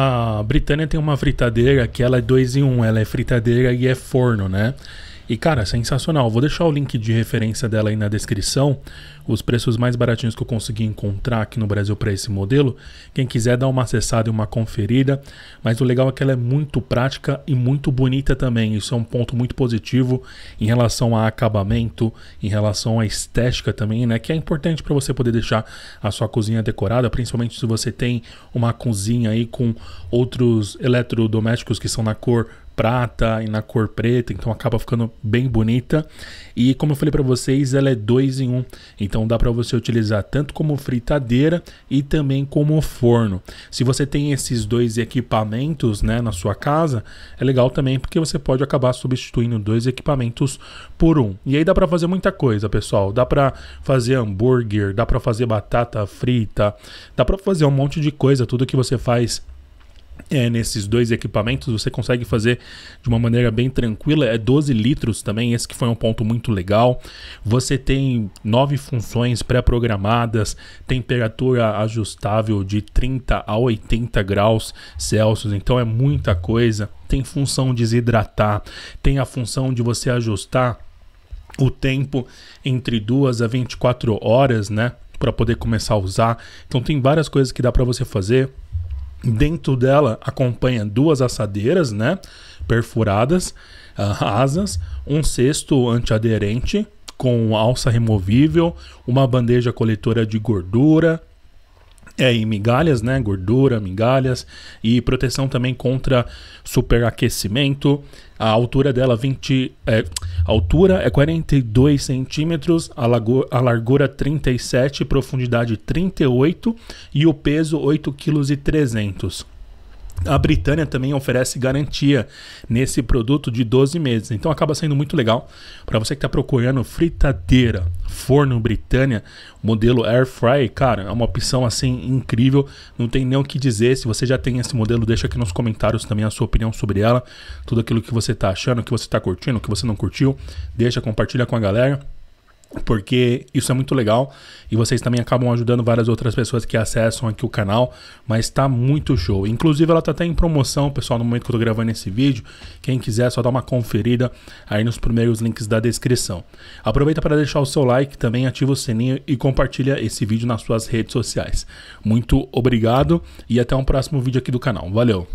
A Britânia tem uma fritadeira que ela é dois em um. Ela é fritadeira e é forno, né? E cara, sensacional. Vou deixar o link de referência dela aí na descrição. Os preços mais baratinhos que eu consegui encontrar aqui no Brasil para esse modelo. Quem quiser dar uma acessada e uma conferida. Mas o legal é que ela é muito prática e muito bonita também. Isso é um ponto muito positivo em relação a acabamento, em relação à estética também, né? Que é importante para você poder deixar a sua cozinha decorada, principalmente se você tem uma cozinha aí com outros eletrodomésticos que são na cor prata e na cor preta, então acaba ficando bem bonita. E como eu falei para vocês, ela é 2 em 1, um, então dá para você utilizar tanto como fritadeira e também como forno. Se você tem esses dois equipamentos né, na sua casa, é legal também porque você pode acabar substituindo dois equipamentos por um. E aí dá para fazer muita coisa, pessoal. Dá para fazer hambúrguer, dá para fazer batata frita, dá para fazer um monte de coisa, tudo que você faz é, nesses dois equipamentos, você consegue fazer de uma maneira bem tranquila. É 12 litros também, esse que foi um ponto muito legal. Você tem nove funções pré-programadas, temperatura ajustável de 30 a 80 graus Celsius, então é muita coisa. Tem função desidratar, tem a função de você ajustar o tempo entre 2 a 24 horas, né? Para poder começar a usar. Então tem várias coisas que dá para você fazer Dentro dela acompanha duas assadeiras, né? Perfuradas, uh, asas, um cesto antiaderente com alça removível, uma bandeja coletora de gordura, é, e migalhas, né? Gordura, migalhas. E proteção também contra superaquecimento. A altura dela 20, é, a altura é 42 centímetros, a, a, largura 37, profundidade 38 e o peso 8,3 kg. A Britânia também oferece garantia nesse produto de 12 meses. Então acaba sendo muito legal para você que está procurando fritadeira, forno Britânia, modelo Air Fry, cara, é uma opção assim incrível, não tem nem o que dizer. Se você já tem esse modelo, deixa aqui nos comentários também a sua opinião sobre ela, tudo aquilo que você está achando, que você está curtindo, que você não curtiu, deixa, compartilha com a galera porque isso é muito legal e vocês também acabam ajudando várias outras pessoas que acessam aqui o canal, mas tá muito show. Inclusive ela tá até em promoção, pessoal, no momento que eu tô gravando esse vídeo. Quem quiser é só dá uma conferida aí nos primeiros links da descrição. Aproveita para deixar o seu like, também ativa o sininho e compartilha esse vídeo nas suas redes sociais. Muito obrigado e até um próximo vídeo aqui do canal. Valeu.